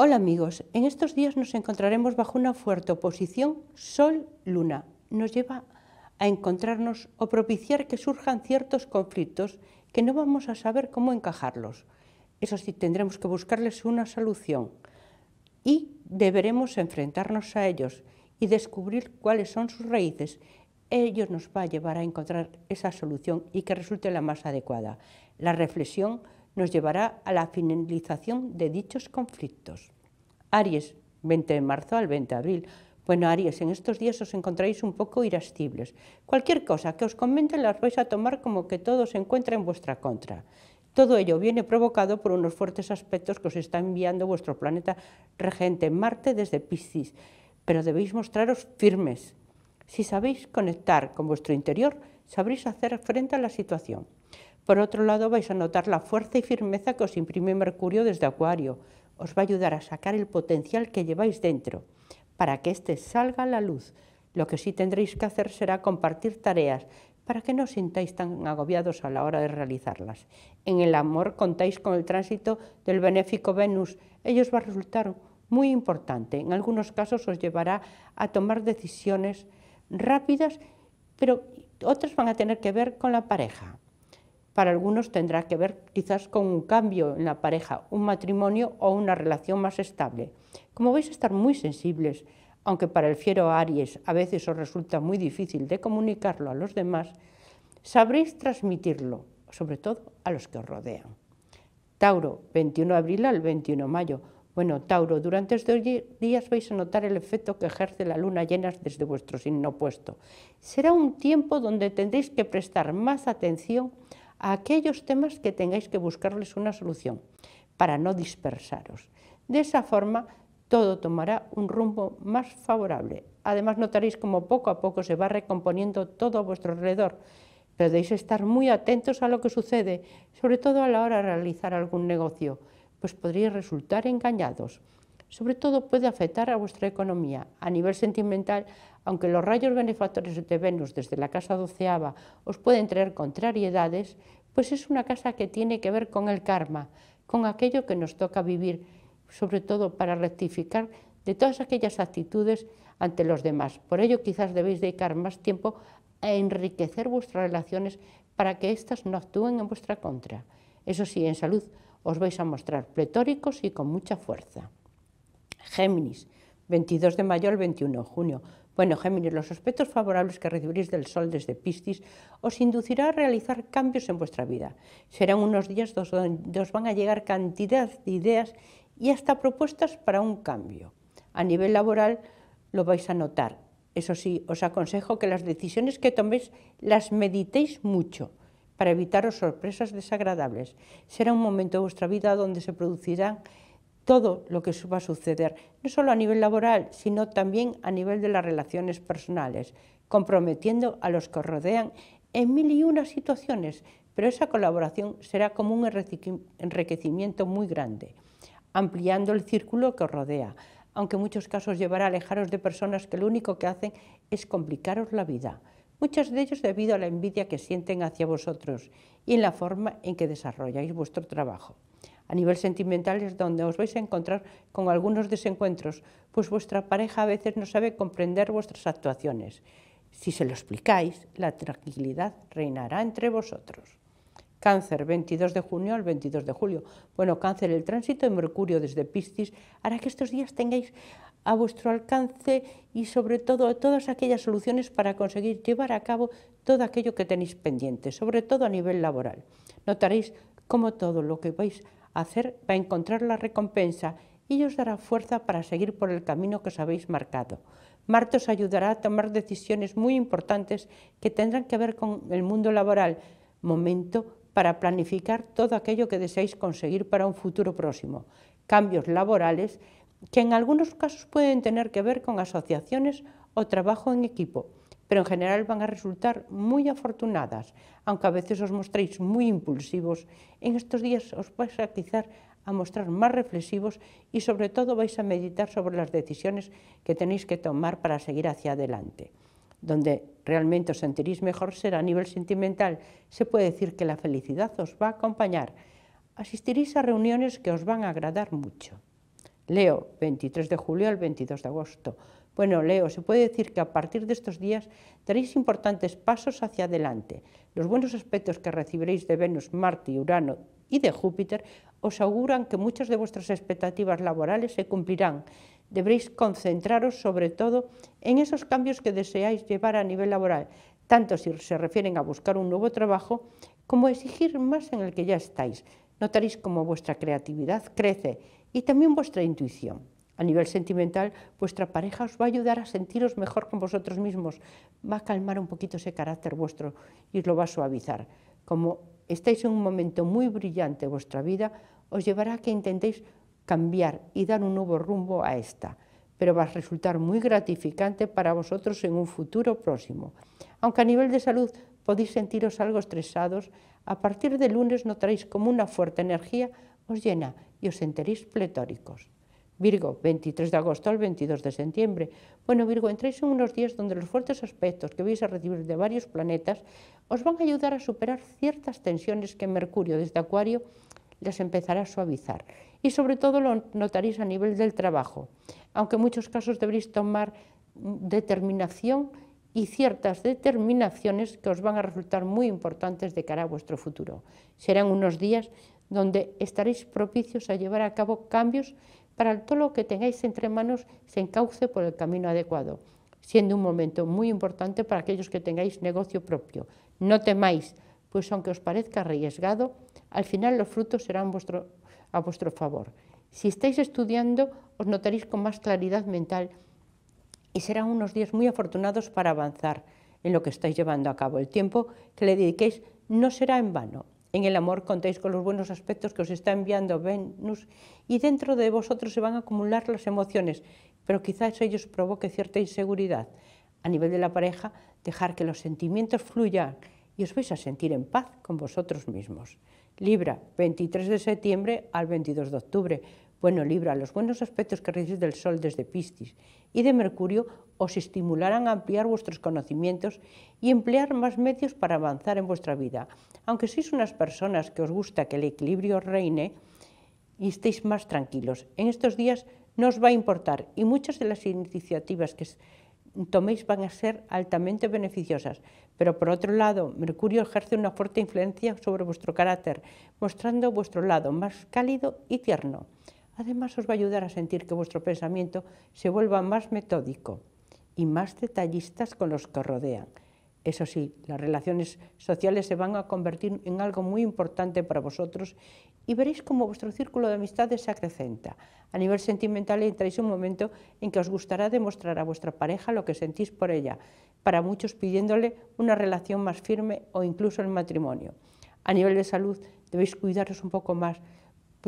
Hola amigos, en estos días nos encontraremos bajo una fuerte oposición Sol-Luna. Nos lleva a encontrarnos o propiciar que surjan ciertos conflictos que no vamos a saber cómo encajarlos. Eso sí, tendremos que buscarles una solución y deberemos enfrentarnos a ellos y descubrir cuáles son sus raíces. Ellos nos va a llevar a encontrar esa solución y que resulte la más adecuada. La reflexión nos llevará a la finalización de dichos conflictos. Aries, 20 de marzo al 20 de abril. Bueno, Aries, en estos días os encontráis un poco irascibles. Cualquier cosa que os comenten las vais a tomar como que todo se encuentra en vuestra contra. Todo ello viene provocado por unos fuertes aspectos que os está enviando vuestro planeta regente Marte desde Piscis, pero debéis mostraros firmes. Si sabéis conectar con vuestro interior, sabréis hacer frente a la situación. Por otro lado, vais a notar la fuerza y firmeza que os imprime Mercurio desde Acuario. Os va a ayudar a sacar el potencial que lleváis dentro, para que éste salga a la luz. Lo que sí tendréis que hacer será compartir tareas para que no os sintáis tan agobiados a la hora de realizarlas. En el amor contáis con el tránsito del benéfico Venus. Ellos os va a resultar muy importante. En algunos casos os llevará a tomar decisiones rápidas, pero otras van a tener que ver con la pareja para algunos tendrá que ver quizás con un cambio en la pareja, un matrimonio o una relación más estable. Como vais a estar muy sensibles, aunque para el fiero Aries a veces os resulta muy difícil de comunicarlo a los demás, sabréis transmitirlo, sobre todo a los que os rodean. Tauro, 21 de abril al 21 de mayo. Bueno, Tauro, durante estos días vais a notar el efecto que ejerce la luna llena desde vuestro signo opuesto. Será un tiempo donde tendréis que prestar más atención a aquellos temas que tengáis que buscarles una solución, para no dispersaros. De esa forma, todo tomará un rumbo más favorable. Además, notaréis como poco a poco se va recomponiendo todo a vuestro alrededor, pero debéis estar muy atentos a lo que sucede, sobre todo a la hora de realizar algún negocio, pues podréis resultar engañados. Sobre todo puede afectar a vuestra economía. A nivel sentimental, aunque los rayos benefactores de Venus desde la casa doceava os pueden traer contrariedades, pues es una casa que tiene que ver con el karma, con aquello que nos toca vivir, sobre todo para rectificar de todas aquellas actitudes ante los demás. Por ello quizás debéis dedicar más tiempo a enriquecer vuestras relaciones para que éstas no actúen en vuestra contra. Eso sí, en salud os vais a mostrar pletóricos y con mucha fuerza. Géminis, 22 de mayo al 21 de junio. Bueno, Géminis, los aspectos favorables que recibiréis del Sol desde Piscis os inducirá a realizar cambios en vuestra vida. Serán unos días donde os van a llegar cantidad de ideas y hasta propuestas para un cambio. A nivel laboral lo vais a notar. Eso sí, os aconsejo que las decisiones que toméis las meditéis mucho para evitaros sorpresas desagradables. Será un momento de vuestra vida donde se producirán todo lo que va a suceder, no solo a nivel laboral, sino también a nivel de las relaciones personales, comprometiendo a los que os rodean en mil y unas situaciones, pero esa colaboración será como un enriquecimiento muy grande, ampliando el círculo que os rodea, aunque en muchos casos llevará a alejaros de personas que lo único que hacen es complicaros la vida, muchas de ellos debido a la envidia que sienten hacia vosotros y en la forma en que desarrolláis vuestro trabajo. A nivel sentimental es donde os vais a encontrar con algunos desencuentros, pues vuestra pareja a veces no sabe comprender vuestras actuaciones. Si se lo explicáis, la tranquilidad reinará entre vosotros. Cáncer, 22 de junio al 22 de julio. Bueno, cáncer, el tránsito de Mercurio desde Piscis hará que estos días tengáis a vuestro alcance y sobre todo todas aquellas soluciones para conseguir llevar a cabo todo aquello que tenéis pendiente, sobre todo a nivel laboral. Notaréis cómo todo lo que vais hacer, va a encontrar la recompensa y os dará fuerza para seguir por el camino que os habéis marcado. Marte os ayudará a tomar decisiones muy importantes que tendrán que ver con el mundo laboral, momento para planificar todo aquello que deseáis conseguir para un futuro próximo. Cambios laborales que en algunos casos pueden tener que ver con asociaciones o trabajo en equipo pero en general van a resultar muy afortunadas, aunque a veces os mostréis muy impulsivos. En estos días os vais a quizás a mostrar más reflexivos y sobre todo vais a meditar sobre las decisiones que tenéis que tomar para seguir hacia adelante. Donde realmente os sentiréis mejor será a nivel sentimental. Se puede decir que la felicidad os va a acompañar. Asistiréis a reuniones que os van a agradar mucho. Leo, 23 de julio al 22 de agosto. Bueno, Leo, se puede decir que a partir de estos días daréis importantes pasos hacia adelante. Los buenos aspectos que recibiréis de Venus, Marte, Urano y de Júpiter os auguran que muchas de vuestras expectativas laborales se cumplirán. Deberéis concentraros sobre todo en esos cambios que deseáis llevar a nivel laboral, tanto si se refieren a buscar un nuevo trabajo como a exigir más en el que ya estáis. Notaréis cómo vuestra creatividad crece y también vuestra intuición a nivel sentimental, vuestra pareja os va a ayudar a sentiros mejor con vosotros mismos, va a calmar un poquito ese carácter vuestro y os lo va a suavizar. Como estáis en un momento muy brillante de vuestra vida, os llevará a que intentéis cambiar y dar un nuevo rumbo a esta, pero va a resultar muy gratificante para vosotros en un futuro próximo. Aunque a nivel de salud podéis sentiros algo estresados, a partir de lunes notaréis como una fuerte energía os llena y os sentiréis pletóricos. Virgo, 23 de agosto al 22 de septiembre. Bueno, Virgo, entréis en unos días donde los fuertes aspectos que vais a recibir de varios planetas os van a ayudar a superar ciertas tensiones que Mercurio desde Acuario les empezará a suavizar. Y sobre todo lo notaréis a nivel del trabajo, aunque en muchos casos deberéis tomar determinación y ciertas determinaciones que os van a resultar muy importantes de cara a vuestro futuro. Serán unos días donde estaréis propicios a llevar a cabo cambios para todo lo que tengáis entre manos se encauce por el camino adecuado, siendo un momento muy importante para aquellos que tengáis negocio propio. No temáis, pues aunque os parezca arriesgado, al final los frutos serán vuestro, a vuestro favor. Si estáis estudiando, os notaréis con más claridad mental y serán unos días muy afortunados para avanzar en lo que estáis llevando a cabo. El tiempo que le dediquéis no será en vano. En el amor contáis con los buenos aspectos que os está enviando Venus y dentro de vosotros se van a acumular las emociones, pero quizás ellos provoque cierta inseguridad. A nivel de la pareja, dejar que los sentimientos fluyan y os vais a sentir en paz con vosotros mismos. Libra, 23 de septiembre al 22 de octubre. Bueno, Libra, los buenos aspectos que recibís del Sol desde Piscis y de Mercurio os estimularán a ampliar vuestros conocimientos y emplear más medios para avanzar en vuestra vida. Aunque sois unas personas que os gusta que el equilibrio reine y estéis más tranquilos, en estos días no os va a importar y muchas de las iniciativas que toméis van a ser altamente beneficiosas. Pero por otro lado, Mercurio ejerce una fuerte influencia sobre vuestro carácter, mostrando vuestro lado más cálido y tierno. Además, os va a ayudar a sentir que vuestro pensamiento se vuelva más metódico y más detallistas con los que rodean. Eso sí, las relaciones sociales se van a convertir en algo muy importante para vosotros y veréis cómo vuestro círculo de amistades se acrecenta. A nivel sentimental entráis un momento en que os gustará demostrar a vuestra pareja lo que sentís por ella, para muchos pidiéndole una relación más firme o incluso el matrimonio. A nivel de salud debéis cuidaros un poco más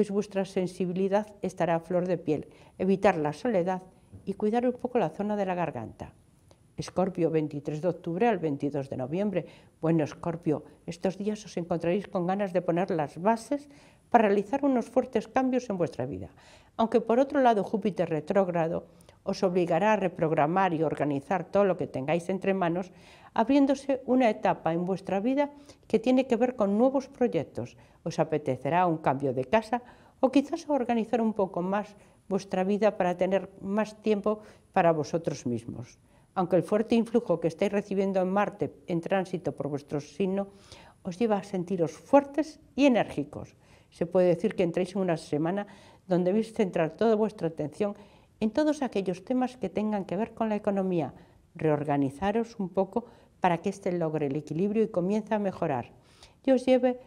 pues vuestra sensibilidad estará a flor de piel, evitar la soledad y cuidar un poco la zona de la garganta. Escorpio, 23 de octubre al 22 de noviembre. Bueno, Escorpio, estos días os encontraréis con ganas de poner las bases para realizar unos fuertes cambios en vuestra vida. Aunque por otro lado Júpiter retrógrado os obligará a reprogramar y organizar todo lo que tengáis entre manos, abriéndose una etapa en vuestra vida que tiene que ver con nuevos proyectos. Os apetecerá un cambio de casa o quizás organizar un poco más vuestra vida para tener más tiempo para vosotros mismos. Aunque el fuerte influjo que estáis recibiendo en Marte en tránsito por vuestro signo os lleva a sentiros fuertes y enérgicos. Se puede decir que entréis en una semana donde debéis centrar toda vuestra atención en todos aquellos temas que tengan que ver con la economía. Reorganizaros un poco para que éste logre el equilibrio y comience a mejorar. Y os lleve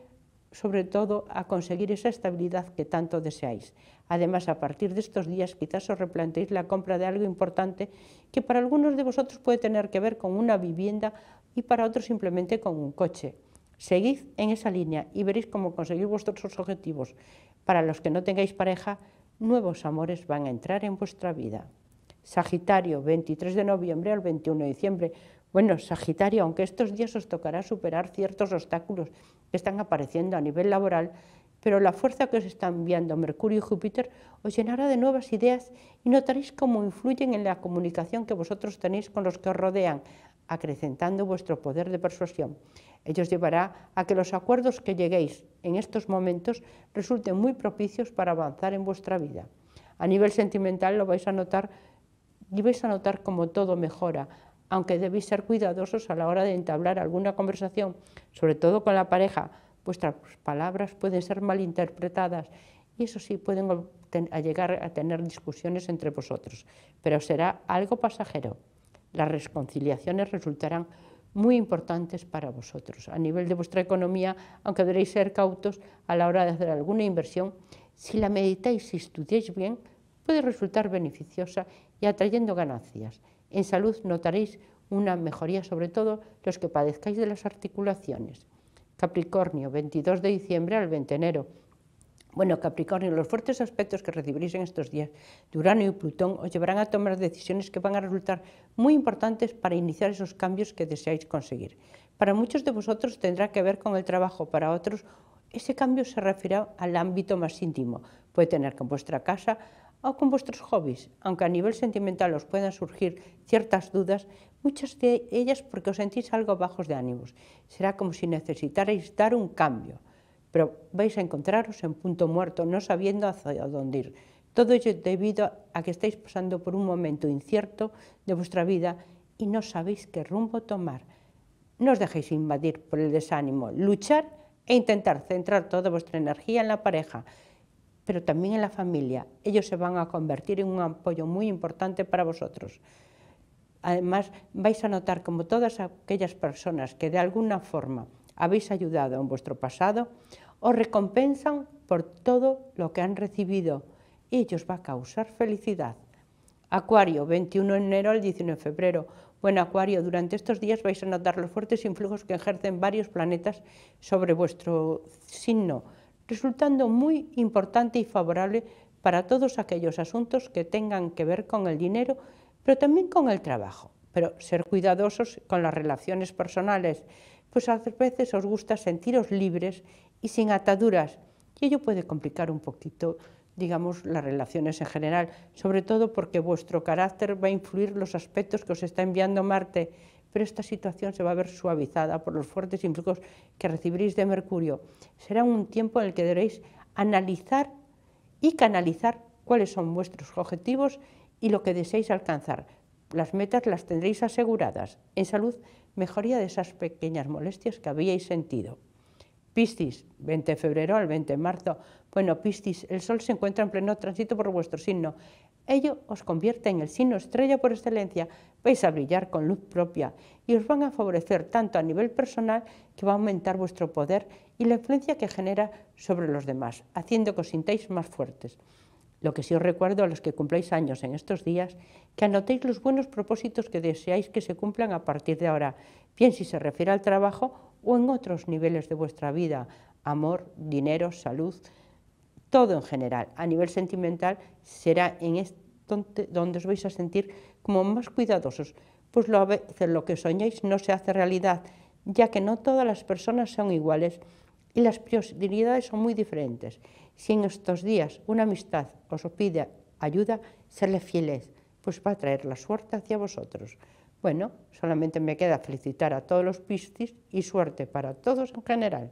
sobre todo a conseguir esa estabilidad que tanto deseáis. Además, a partir de estos días quizás os replanteéis la compra de algo importante que para algunos de vosotros puede tener que ver con una vivienda y para otros simplemente con un coche. Seguid en esa línea y veréis cómo conseguir vuestros objetivos. Para los que no tengáis pareja, nuevos amores van a entrar en vuestra vida. Sagitario, 23 de noviembre al 21 de diciembre. Bueno, Sagitario, aunque estos días os tocará superar ciertos obstáculos que están apareciendo a nivel laboral, pero la fuerza que os están enviando Mercurio y Júpiter os llenará de nuevas ideas y notaréis cómo influyen en la comunicación que vosotros tenéis con los que os rodean, acrecentando vuestro poder de persuasión. Ellos llevará a que los acuerdos que lleguéis en estos momentos resulten muy propicios para avanzar en vuestra vida. A nivel sentimental lo vais a notar y vais a notar como todo mejora, aunque debéis ser cuidadosos a la hora de entablar alguna conversación, sobre todo con la pareja. Vuestras palabras pueden ser malinterpretadas y eso sí, pueden llegar a tener discusiones entre vosotros, pero será algo pasajero. Las reconciliaciones resultarán muy importantes para vosotros. A nivel de vuestra economía, aunque deberéis ser cautos a la hora de hacer alguna inversión, si la meditáis y si estudiáis bien, puede resultar beneficiosa y atrayendo ganancias. En salud notaréis una mejoría, sobre todo los que padezcáis de las articulaciones. Capricornio, 22 de diciembre al 20 de enero. Bueno, Capricornio, los fuertes aspectos que recibiréis en estos días de Urano y Plutón os llevarán a tomar decisiones que van a resultar muy importantes para iniciar esos cambios que deseáis conseguir. Para muchos de vosotros tendrá que ver con el trabajo, para otros ese cambio se refiere al ámbito más íntimo. Puede tener con vuestra casa o con vuestros hobbies, aunque a nivel sentimental os puedan surgir ciertas dudas, muchas de ellas porque os sentís algo bajos de ánimos. Será como si necesitarais dar un cambio pero vais a encontraros en punto muerto, no sabiendo hacia dónde ir. Todo ello debido a que estáis pasando por un momento incierto de vuestra vida y no sabéis qué rumbo tomar. No os dejéis invadir por el desánimo, luchar e intentar centrar toda vuestra energía en la pareja, pero también en la familia. Ellos se van a convertir en un apoyo muy importante para vosotros. Además, vais a notar como todas aquellas personas que de alguna forma habéis ayudado en vuestro pasado, os recompensan por todo lo que han recibido y ellos va a causar felicidad. Acuario, 21 de enero al 19 de febrero. Bueno, Acuario, durante estos días vais a notar los fuertes influjos que ejercen varios planetas sobre vuestro signo, resultando muy importante y favorable para todos aquellos asuntos que tengan que ver con el dinero, pero también con el trabajo. Pero ser cuidadosos con las relaciones personales, pues a veces os gusta sentiros libres y sin ataduras, y ello puede complicar un poquito, digamos, las relaciones en general, sobre todo porque vuestro carácter va a influir los aspectos que os está enviando Marte, pero esta situación se va a ver suavizada por los fuertes influjos que recibiréis de Mercurio. Será un tiempo en el que deberéis analizar y canalizar cuáles son vuestros objetivos y lo que deseáis alcanzar, las metas las tendréis aseguradas. En salud, mejoría de esas pequeñas molestias que habíais sentido. Piscis, 20 de febrero al 20 de marzo. Bueno, Piscis, el Sol se encuentra en pleno tránsito por vuestro signo. Ello os convierte en el signo estrella por excelencia. Vais a brillar con luz propia y os van a favorecer tanto a nivel personal que va a aumentar vuestro poder y la influencia que genera sobre los demás, haciendo que os sintáis más fuertes. Lo que sí os recuerdo a los que cumpláis años en estos días, que anotéis los buenos propósitos que deseáis que se cumplan a partir de ahora, bien si se refiere al trabajo o en otros niveles de vuestra vida, amor, dinero, salud, todo en general. A nivel sentimental será en donde os vais a sentir como más cuidadosos, pues lo, a veces lo que soñáis no se hace realidad, ya que no todas las personas son iguales y las prioridades son muy diferentes. Si en estos días una amistad os pide ayuda, serle fieles, pues va a traer la suerte hacia vosotros. Bueno, solamente me queda felicitar a todos los piscis y suerte para todos en general.